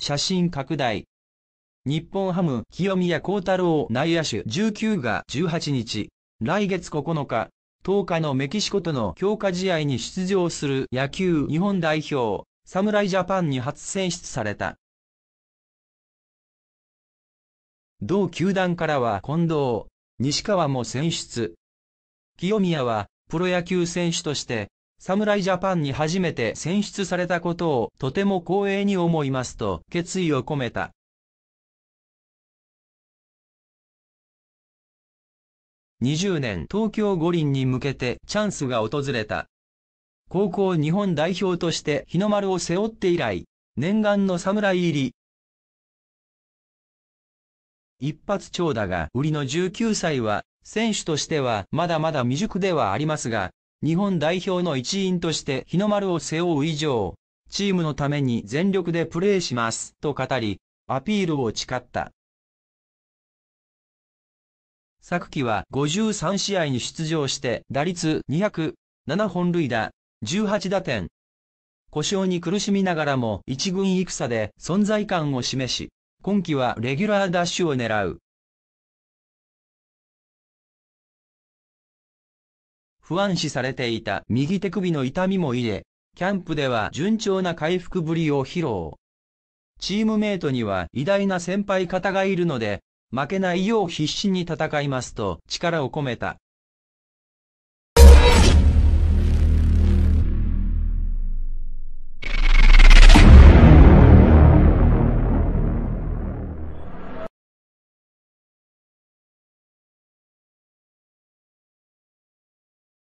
写真拡大。日本ハム、清宮幸太郎内野手19が18日、来月9日、10日のメキシコとの強化試合に出場する野球日本代表、侍ジャパンに初選出された。同球団からは近藤、西川も選出。清宮は、プロ野球選手として、侍ジャパンに初めて選出されたことをとても光栄に思いますと決意を込めた。20年東京五輪に向けてチャンスが訪れた。高校日本代表として日の丸を背負って以来、念願の侍入り。一発長打が売りの19歳は、選手としてはまだまだ未熟ではありますが、日本代表の一員として日の丸を背負う以上、チームのために全力でプレーします、と語り、アピールを誓った。昨季は53試合に出場して打率200、7本塁打、18打点。故障に苦しみながらも一軍戦で存在感を示し、今季はレギュラーダッシュを狙う。不安視されていた右手首の痛みも入れ、キャンプでは順調な回復ぶりを披露。チームメイトには偉大な先輩方がいるので、負けないよう必死に戦いますと力を込めた。